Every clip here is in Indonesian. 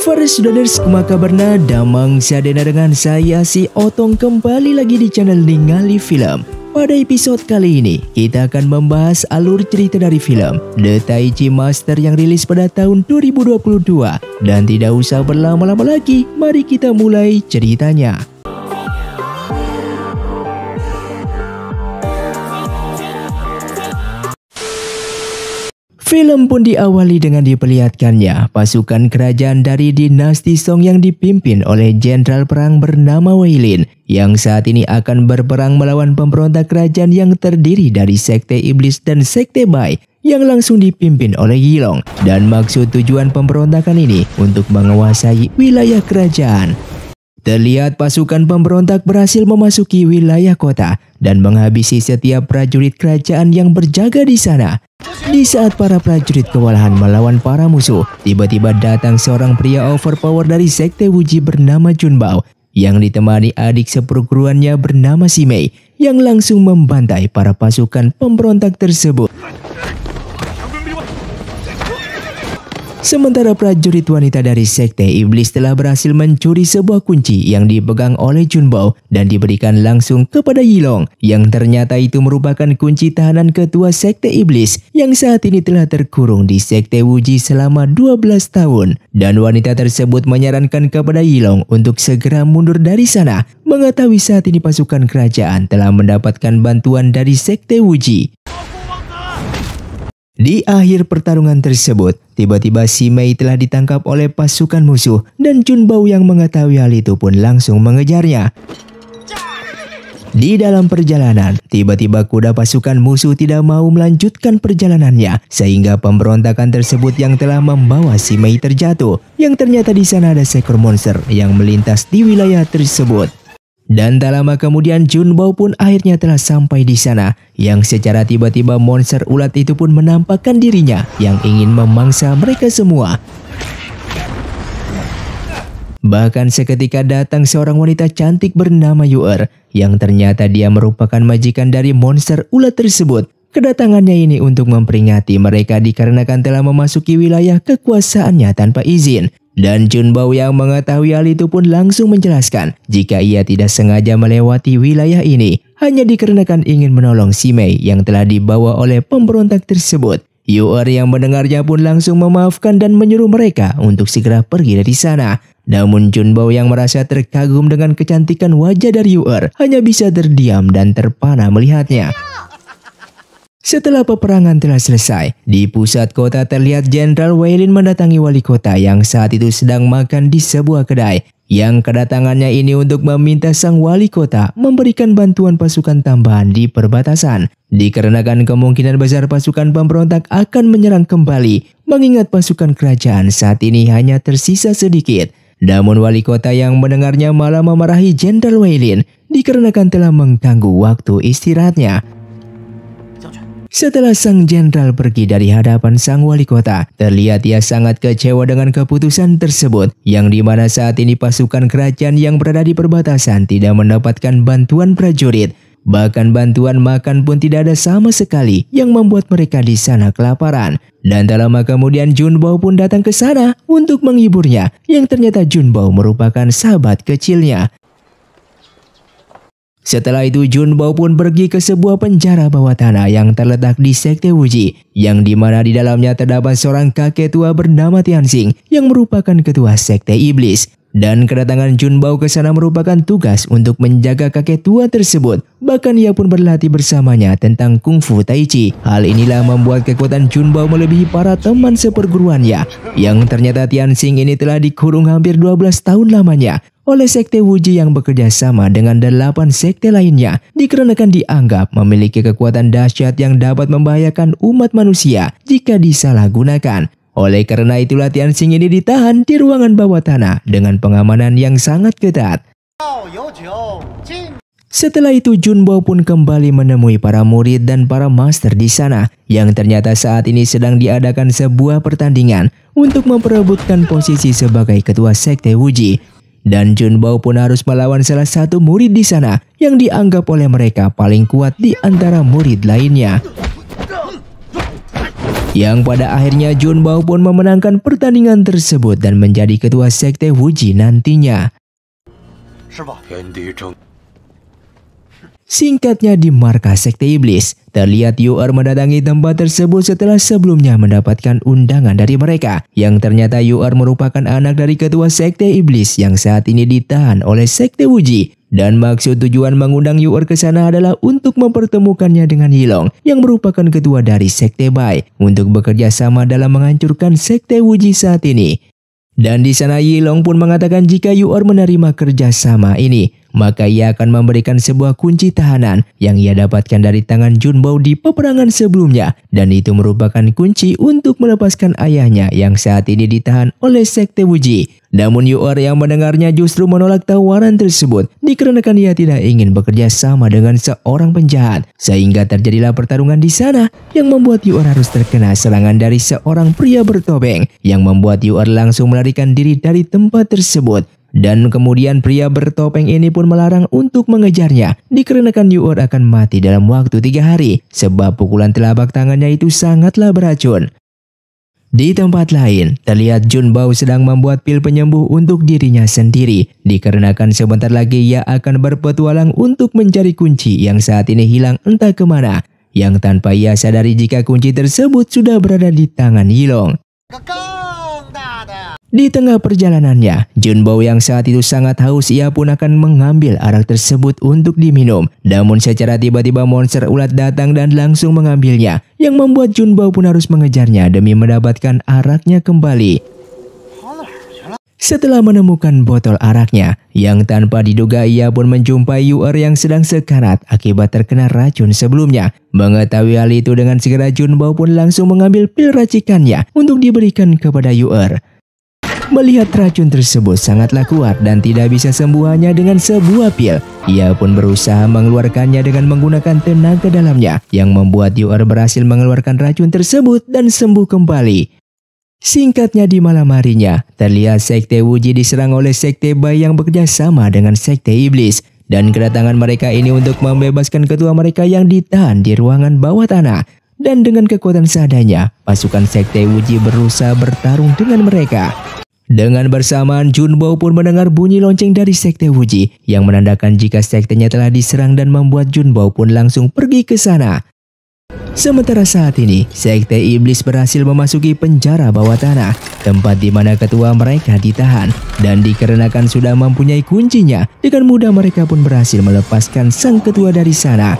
Faris Donors kabarna Damang Sadena dengan saya si Otong kembali lagi di channel Ningali Film pada episode kali ini, kita akan membahas alur cerita dari film The Tai Chi Master yang rilis pada tahun 2022. Dan tidak usah berlama-lama lagi, mari kita mulai ceritanya. Film pun diawali dengan diperlihatkannya pasukan kerajaan dari dinasti Song yang dipimpin oleh jenderal perang bernama Wei Lin yang saat ini akan berperang melawan pemberontak kerajaan yang terdiri dari sekte iblis dan sekte Bai yang langsung dipimpin oleh Yilong dan maksud tujuan pemberontakan ini untuk menguasai wilayah kerajaan. Terlihat pasukan pemberontak berhasil memasuki wilayah kota dan menghabisi setiap prajurit kerajaan yang berjaga di sana. Di saat para prajurit kewalahan melawan para musuh, tiba-tiba datang seorang pria overpower dari sekte Wuji bernama Junbao yang ditemani adik seperguruannya bernama Simei yang langsung membantai para pasukan pemberontak tersebut. Sementara prajurit wanita dari Sekte Iblis telah berhasil mencuri sebuah kunci yang dipegang oleh Junbao dan diberikan langsung kepada Yilong yang ternyata itu merupakan kunci tahanan ketua Sekte Iblis yang saat ini telah terkurung di Sekte Wuji selama 12 tahun. Dan wanita tersebut menyarankan kepada Yilong untuk segera mundur dari sana mengetahui saat ini pasukan kerajaan telah mendapatkan bantuan dari Sekte Wuji. Di akhir pertarungan tersebut, tiba-tiba si Mei telah ditangkap oleh pasukan musuh dan Bao yang mengetahui hal itu pun langsung mengejarnya. Di dalam perjalanan, tiba-tiba kuda pasukan musuh tidak mau melanjutkan perjalanannya sehingga pemberontakan tersebut yang telah membawa si Mei terjatuh. Yang ternyata di sana ada seekor monster yang melintas di wilayah tersebut. Dan tak lama kemudian Junbao pun akhirnya telah sampai di sana yang secara tiba-tiba monster ulat itu pun menampakkan dirinya yang ingin memangsa mereka semua. Bahkan seketika datang seorang wanita cantik bernama Yuer yang ternyata dia merupakan majikan dari monster ulat tersebut. Kedatangannya ini untuk memperingati mereka dikarenakan telah memasuki wilayah kekuasaannya tanpa izin. Dan Bao yang mengetahui hal itu pun langsung menjelaskan jika ia tidak sengaja melewati wilayah ini hanya dikarenakan ingin menolong si Mei yang telah dibawa oleh pemberontak tersebut. Yuer yang mendengarnya pun langsung memaafkan dan menyuruh mereka untuk segera pergi dari sana. Namun Bao yang merasa terkagum dengan kecantikan wajah dari Yuer hanya bisa terdiam dan terpana melihatnya. Setelah peperangan telah selesai, di pusat kota terlihat Jenderal Weilin mendatangi wali kota yang saat itu sedang makan di sebuah kedai. Yang kedatangannya ini untuk meminta sang wali kota memberikan bantuan pasukan tambahan di perbatasan. Dikarenakan kemungkinan besar pasukan pemberontak akan menyerang kembali, mengingat pasukan kerajaan saat ini hanya tersisa sedikit. Namun wali kota yang mendengarnya malah memarahi Jenderal Weilin dikarenakan telah mengganggu waktu istirahatnya. Setelah sang jenderal pergi dari hadapan sang wali kota, terlihat ia sangat kecewa dengan keputusan tersebut, yang dimana saat ini pasukan kerajaan yang berada di perbatasan tidak mendapatkan bantuan prajurit. Bahkan bantuan makan pun tidak ada sama sekali yang membuat mereka di sana kelaparan. Dan tak lama kemudian Junbao pun datang ke sana untuk menghiburnya yang ternyata Junbao merupakan sahabat kecilnya. Setelah itu Junbao pun pergi ke sebuah penjara bawah tanah yang terletak di Sekte Wuji yang di mana di dalamnya terdapat seorang kakek tua bernama Tianxing yang merupakan ketua Sekte Iblis. Dan kedatangan Junbao ke sana merupakan tugas untuk menjaga kakek tua tersebut. Bahkan ia pun berlatih bersamanya tentang kungfu tai chi. Hal inilah membuat kekuatan Junbao melebihi para teman seperguruannya. Yang ternyata Tianxing ini telah dikurung hampir 12 tahun lamanya oleh sekte Wuji yang bekerja sama dengan delapan sekte lainnya dikarenakan dianggap memiliki kekuatan dahsyat yang dapat membahayakan umat manusia jika disalahgunakan. Oleh karena itu latihan Sing ini ditahan di ruangan bawah tanah dengan pengamanan yang sangat ketat. Setelah itu Junbo pun kembali menemui para murid dan para master di sana yang ternyata saat ini sedang diadakan sebuah pertandingan untuk memperebutkan posisi sebagai ketua sekte Wuji. Dan Junbo pun harus melawan salah satu murid di sana yang dianggap oleh mereka paling kuat di antara murid lainnya yang pada akhirnya John Bao pun memenangkan pertandingan tersebut dan menjadi ketua sekte Wuji nantinya. Singkatnya di markas sekte iblis, terlihat Yuar mendatangi tempat tersebut setelah sebelumnya mendapatkan undangan dari mereka. Yang ternyata Yuar merupakan anak dari ketua sekte iblis yang saat ini ditahan oleh sekte Wuji. Dan maksud tujuan mengundang Yuar ke sana adalah untuk mempertemukannya dengan Yilong yang merupakan ketua dari sekte Bai untuk bekerja sama dalam menghancurkan sekte Wuji saat ini. Dan di sana Yilong pun mengatakan jika Yuor menerima kerjasama ini, maka ia akan memberikan sebuah kunci tahanan yang ia dapatkan dari tangan Junbao di peperangan sebelumnya dan itu merupakan kunci untuk melepaskan ayahnya yang saat ini ditahan oleh Sekte Wuji. Namun Yuar yang mendengarnya justru menolak tawaran tersebut dikarenakan ia tidak ingin bekerja sama dengan seorang penjahat. Sehingga terjadilah pertarungan di sana yang membuat Yuar harus terkena serangan dari seorang pria bertopeng yang membuat Yuar langsung melarikan diri dari tempat tersebut. Dan kemudian pria bertopeng ini pun melarang untuk mengejarnya dikarenakan Yuor akan mati dalam waktu tiga hari sebab pukulan telapak tangannya itu sangatlah beracun. Di tempat lain, terlihat Jun Bao sedang membuat pil penyembuh untuk dirinya sendiri, dikarenakan sebentar lagi ia akan berpetualang untuk mencari kunci yang saat ini hilang entah kemana, yang tanpa ia sadari jika kunci tersebut sudah berada di tangan Yilong. Kakak! Di tengah perjalanannya, Junbo yang saat itu sangat haus ia pun akan mengambil arak tersebut untuk diminum. Namun secara tiba-tiba monster ulat datang dan langsung mengambilnya, yang membuat Junbo pun harus mengejarnya demi mendapatkan araknya kembali. Setelah menemukan botol araknya, yang tanpa diduga ia pun menjumpai Yuer yang sedang sekarat akibat terkena racun sebelumnya. Mengetahui hal itu dengan segera Junbao pun langsung mengambil pil racikannya untuk diberikan kepada Yuer. Melihat racun tersebut sangatlah kuat dan tidak bisa sembuhannya dengan sebuah pil. Ia pun berusaha mengeluarkannya dengan menggunakan tenaga dalamnya yang membuat Yuar berhasil mengeluarkan racun tersebut dan sembuh kembali. Singkatnya di malam harinya, terlihat Sekte Wuji diserang oleh Sekte Bai yang bekerja sama dengan Sekte Iblis. Dan kedatangan mereka ini untuk membebaskan ketua mereka yang ditahan di ruangan bawah tanah. Dan dengan kekuatan seadanya, pasukan Sekte Wuji berusaha bertarung dengan mereka. Dengan bersamaan, Junbo pun mendengar bunyi lonceng dari sekte Wuji yang menandakan jika sektenya telah diserang dan membuat Junbo pun langsung pergi ke sana. Sementara saat ini, sekte iblis berhasil memasuki penjara bawah tanah, tempat di mana ketua mereka ditahan. Dan dikarenakan sudah mempunyai kuncinya, dengan mudah mereka pun berhasil melepaskan sang ketua dari sana.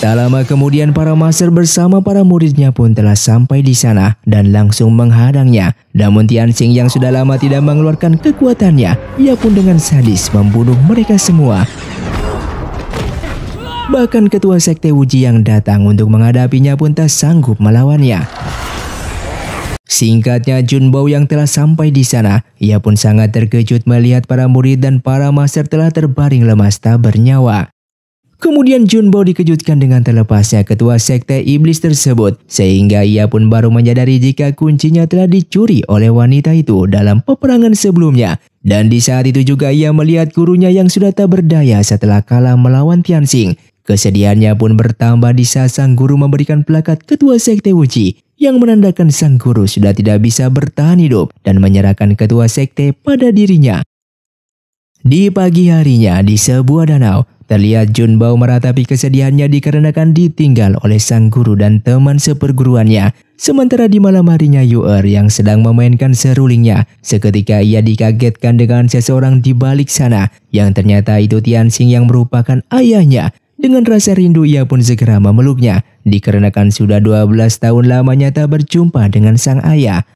Tak lama kemudian para master bersama para muridnya pun telah sampai di sana dan langsung menghadangnya. Namun Tianxing yang sudah lama tidak mengeluarkan kekuatannya, ia pun dengan sadis membunuh mereka semua. Bahkan ketua sekte Wuji yang datang untuk menghadapinya pun tak sanggup melawannya. Singkatnya Junbao yang telah sampai di sana, ia pun sangat terkejut melihat para murid dan para master telah terbaring lemas tak bernyawa. Kemudian Junbo dikejutkan dengan terlepasnya ketua sekte iblis tersebut sehingga ia pun baru menyadari jika kuncinya telah dicuri oleh wanita itu dalam peperangan sebelumnya. Dan di saat itu juga ia melihat gurunya yang sudah tak berdaya setelah kalah melawan Tianxing. Kesedihannya pun bertambah di saat sang guru memberikan pelakat ketua sekte Wuji yang menandakan sang guru sudah tidak bisa bertahan hidup dan menyerahkan ketua sekte pada dirinya. Di pagi harinya di sebuah danau, Terlihat Jun Junbao meratapi kesedihannya dikarenakan ditinggal oleh sang guru dan teman seperguruannya. Sementara di malam harinya Yuer yang sedang memainkan serulingnya, seketika ia dikagetkan dengan seseorang di balik sana yang ternyata itu Tianxing yang merupakan ayahnya. Dengan rasa rindu ia pun segera memeluknya dikarenakan sudah 12 tahun lamanya tak berjumpa dengan sang ayah.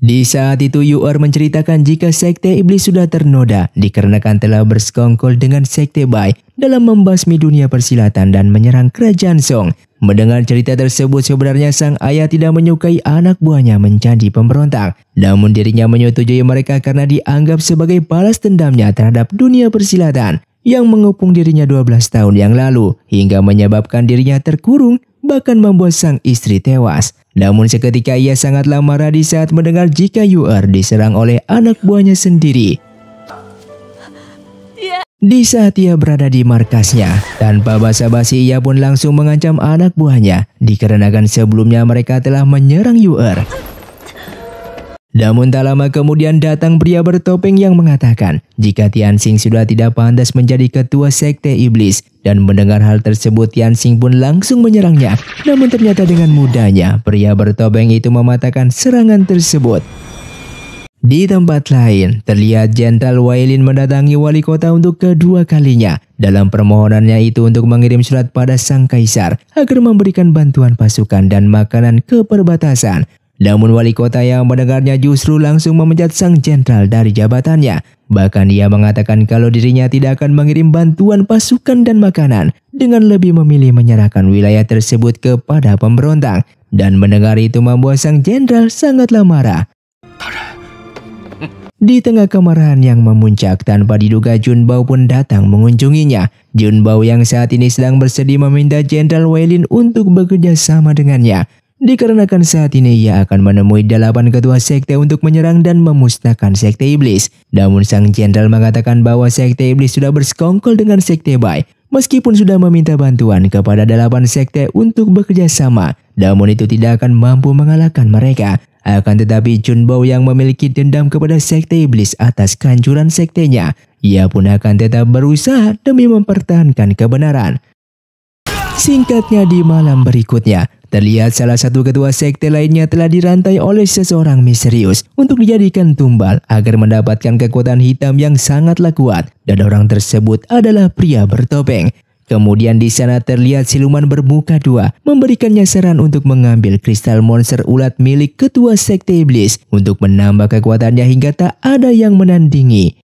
Di saat itu Yuar menceritakan jika sekte iblis sudah ternoda dikarenakan telah bersekongkol dengan sekte Bai dalam membasmi dunia persilatan dan menyerang kerajaan Song. Mendengar cerita tersebut sebenarnya sang ayah tidak menyukai anak buahnya menjadi pemberontak. Namun dirinya menyetujui mereka karena dianggap sebagai balas dendamnya terhadap dunia persilatan yang mengepung dirinya 12 tahun yang lalu hingga menyebabkan dirinya terkurung bahkan membuat sang istri tewas. Namun seketika ia sangatlah marah di saat mendengar jika Yu'er diserang oleh anak buahnya sendiri. Iya. Di saat ia berada di markasnya, tanpa basa-basi ia pun langsung mengancam anak buahnya dikarenakan sebelumnya mereka telah menyerang Yuer. Namun tak lama kemudian datang pria bertopeng yang mengatakan jika Tian Xing sudah tidak pantas menjadi ketua sekte iblis dan mendengar hal tersebut Tian Xing pun langsung menyerangnya. Namun ternyata dengan mudahnya pria bertopeng itu mematahkan serangan tersebut. Di tempat lain, terlihat Jentel Wailin mendatangi wali kota untuk kedua kalinya dalam permohonannya itu untuk mengirim surat pada sang kaisar agar memberikan bantuan pasukan dan makanan ke perbatasan namun wali kota yang mendengarnya justru langsung memecat sang jenderal dari jabatannya. Bahkan ia mengatakan kalau dirinya tidak akan mengirim bantuan pasukan dan makanan dengan lebih memilih menyerahkan wilayah tersebut kepada pemberontak. Dan mendengar itu membuat sang jenderal sangatlah marah. Di tengah kemarahan yang memuncak tanpa diduga Junbao pun datang mengunjunginya. Junbao yang saat ini sedang bersedih meminta Jenderal Weilin untuk bekerja sama dengannya. Dikarenakan saat ini ia akan menemui delapan ketua sekte untuk menyerang dan memusnahkan sekte iblis. Namun sang jenderal mengatakan bahwa sekte iblis sudah bersekongkol dengan sekte Bai. Meskipun sudah meminta bantuan kepada delapan sekte untuk bekerja sama, namun itu tidak akan mampu mengalahkan mereka. Akan tetapi Jun Bao yang memiliki dendam kepada sekte iblis atas kehancuran sektenya, ia pun akan tetap berusaha demi mempertahankan kebenaran. Singkatnya di malam berikutnya, Terlihat salah satu ketua sekte lainnya telah dirantai oleh seseorang misterius untuk dijadikan tumbal agar mendapatkan kekuatan hitam yang sangatlah kuat dan orang tersebut adalah pria bertopeng. Kemudian di sana terlihat siluman bermuka dua memberikannya saran untuk mengambil kristal monster ulat milik ketua sekte iblis untuk menambah kekuatannya hingga tak ada yang menandingi.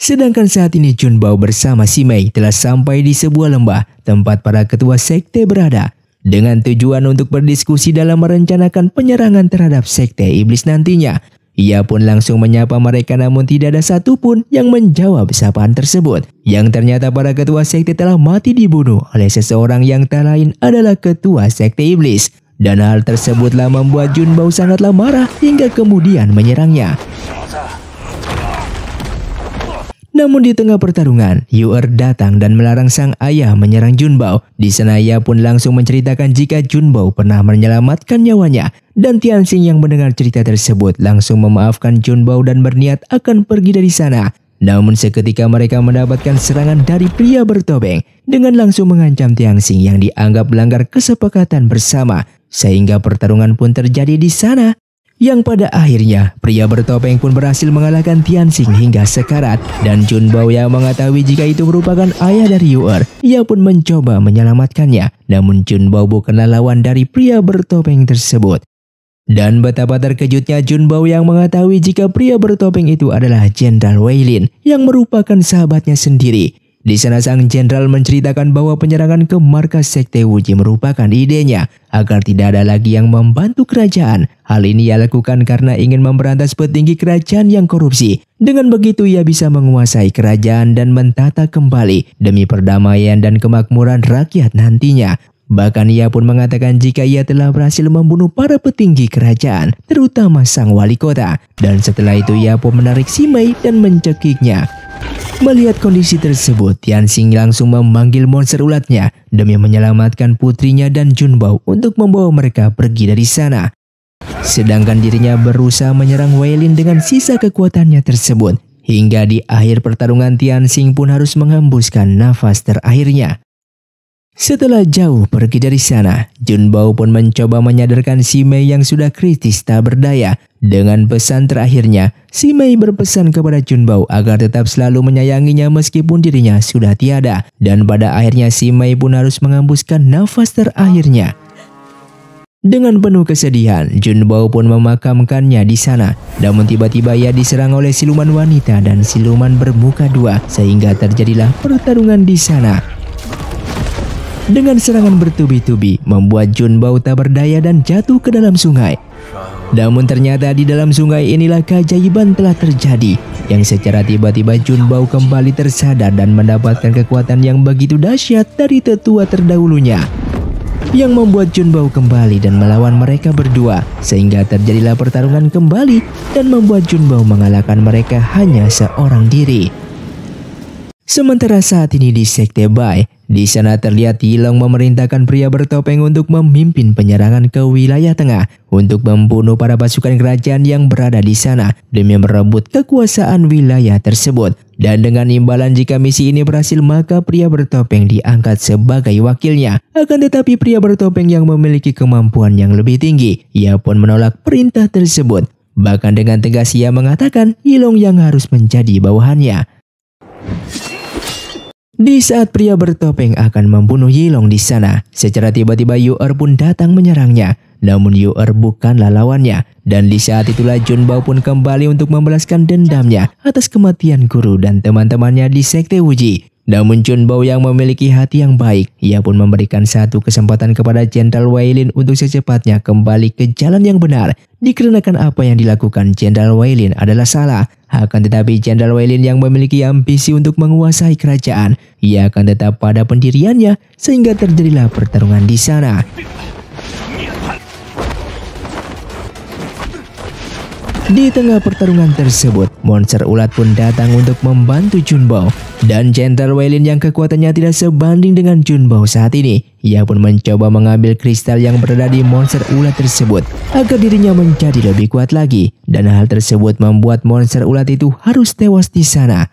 Sedangkan saat ini Junbao bersama si Mei telah sampai di sebuah lembah tempat para ketua sekte berada dengan tujuan untuk berdiskusi dalam merencanakan penyerangan terhadap sekte iblis nantinya. Ia pun langsung menyapa mereka namun tidak ada satupun yang menjawab sapaan tersebut. Yang ternyata para ketua sekte telah mati dibunuh oleh seseorang yang tak lain adalah ketua sekte iblis. Dan hal tersebutlah membuat Junbao sangatlah marah hingga kemudian menyerangnya. Namun di tengah pertarungan, Yuer datang dan melarang sang ayah menyerang Junbao. Di sana ia pun langsung menceritakan jika Junbao pernah menyelamatkan nyawanya. Dan Tianxing yang mendengar cerita tersebut langsung memaafkan Junbao dan berniat akan pergi dari sana. Namun seketika mereka mendapatkan serangan dari pria bertobeng dengan langsung mengancam Tianxing yang dianggap melanggar kesepakatan bersama. Sehingga pertarungan pun terjadi di sana yang pada akhirnya pria bertopeng pun berhasil mengalahkan Tian Xing hingga sekarat dan Jun Bao yang mengetahui jika itu merupakan ayah dari Yu Er ia pun mencoba menyelamatkannya. Namun Jun Junbao bukanlah lawan dari pria bertopeng tersebut. Dan betapa terkejutnya Jun Junbao yang mengetahui jika pria bertopeng itu adalah Jenderal Wei Lin yang merupakan sahabatnya sendiri. Di sana sang jenderal menceritakan bahwa penyerangan ke markas Sekte Wuji merupakan idenya agar tidak ada lagi yang membantu kerajaan. Hal ini ia lakukan karena ingin memberantas petinggi kerajaan yang korupsi. Dengan begitu ia bisa menguasai kerajaan dan mentata kembali demi perdamaian dan kemakmuran rakyat nantinya. Bahkan ia pun mengatakan jika ia telah berhasil membunuh para petinggi kerajaan, terutama sang wali kota. Dan setelah itu ia pun menarik Simei dan mencekiknya. Melihat kondisi tersebut, Tian Xing langsung memanggil monster ulatnya demi menyelamatkan putrinya dan Junbao untuk membawa mereka pergi dari sana. Sedangkan dirinya berusaha menyerang Wei Lin dengan sisa kekuatannya tersebut. Hingga di akhir pertarungan Tian Xing pun harus menghembuskan nafas terakhirnya. Setelah jauh pergi dari sana, Junbao pun mencoba menyadarkan si Mei yang sudah kritis tak berdaya. Dengan pesan terakhirnya, si Mei berpesan kepada Junbao agar tetap selalu menyayanginya meskipun dirinya sudah tiada. Dan pada akhirnya si Mei pun harus mengembuskan nafas terakhirnya. Dengan penuh kesedihan, Junbao pun memakamkannya di sana. Namun tiba-tiba ia diserang oleh siluman wanita dan siluman bermuka dua sehingga terjadilah pertarungan di sana dengan serangan bertubi-tubi membuat Junbao tak berdaya dan jatuh ke dalam sungai. Namun ternyata di dalam sungai inilah keajaiban telah terjadi yang secara tiba-tiba Jun Junbao kembali tersadar dan mendapatkan kekuatan yang begitu dahsyat dari tetua terdahulunya yang membuat Jun Junbao kembali dan melawan mereka berdua sehingga terjadilah pertarungan kembali dan membuat Jun Junbao mengalahkan mereka hanya seorang diri. Sementara saat ini di Sekte Bai, di sana terlihat Yilong memerintahkan pria bertopeng untuk memimpin penyerangan ke wilayah tengah untuk membunuh para pasukan kerajaan yang berada di sana demi merebut kekuasaan wilayah tersebut. Dan dengan imbalan jika misi ini berhasil maka pria bertopeng diangkat sebagai wakilnya. Akan tetapi pria bertopeng yang memiliki kemampuan yang lebih tinggi, ia pun menolak perintah tersebut. Bahkan dengan tegas ia mengatakan Hilong yang harus menjadi bawahannya. Di saat pria bertopeng akan membunuh Yilong di sana, secara tiba-tiba Yu'er pun datang menyerangnya. Namun Yu'er bukanlah lawannya. Dan di saat itulah Jun Bao pun kembali untuk membalaskan dendamnya atas kematian guru dan teman-temannya di Sekte Wuji. Namun Jun Bao yang memiliki hati yang baik, ia pun memberikan satu kesempatan kepada Jenderal Wailin untuk secepatnya kembali ke jalan yang benar. Dikarenakan apa yang dilakukan Jenderal Wailin adalah salah, akan tetapi Jenderal Weilin yang memiliki ambisi untuk menguasai kerajaan, ia akan tetap pada pendiriannya sehingga terjadilah pertarungan di sana. Di tengah pertarungan tersebut, monster ulat pun datang untuk membantu Junbao. Dan Gentle Weilin yang kekuatannya tidak sebanding dengan Junbao saat ini, ia pun mencoba mengambil kristal yang berada di monster ulat tersebut agar dirinya menjadi lebih kuat lagi. Dan hal tersebut membuat monster ulat itu harus tewas di sana.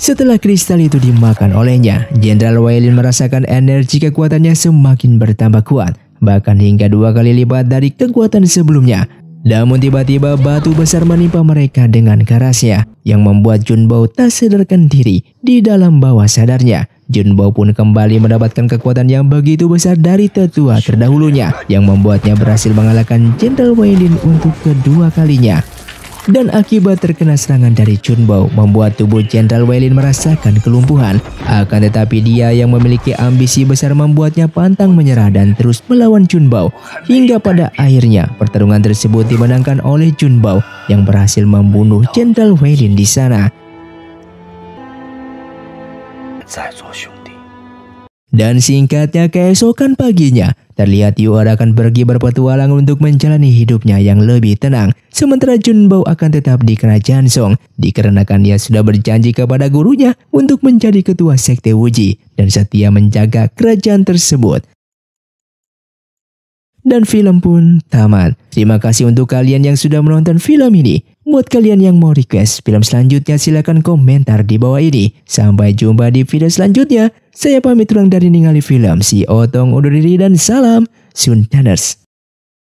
Setelah kristal itu dimakan olehnya, Jenderal Wailin merasakan energi kekuatannya semakin bertambah kuat, bahkan hingga dua kali lipat dari kekuatan sebelumnya. Namun tiba-tiba batu besar menimpa mereka dengan kerasnya yang membuat Junbao tak sadarkan diri di dalam bawah sadarnya. Junbao pun kembali mendapatkan kekuatan yang begitu besar dari tetua terdahulunya yang membuatnya berhasil mengalahkan Jenderal Lin untuk kedua kalinya dan akibat terkena serangan dari Chunbao membuat tubuh Jenderal Weilin merasakan kelumpuhan. Akan tetapi dia yang memiliki ambisi besar membuatnya pantang menyerah dan terus melawan Chunbao hingga pada akhirnya pertarungan tersebut dimenangkan oleh Chunbao yang berhasil membunuh Jenderal Weilin di sana. Dan singkatnya keesokan paginya, terlihat Yuar akan pergi berpetualang untuk menjalani hidupnya yang lebih tenang. Sementara Jun Bao akan tetap di kerajaan Song, dikarenakan ia sudah berjanji kepada gurunya untuk menjadi ketua sekte Wuji dan setia menjaga kerajaan tersebut. Dan film pun tamat. Terima kasih untuk kalian yang sudah menonton film ini. Buat kalian yang mau request film selanjutnya silahkan komentar di bawah ini. Sampai jumpa di video selanjutnya. Saya pamit ulang dari Ningali Film, si Otong undur diri dan salam Sundaners.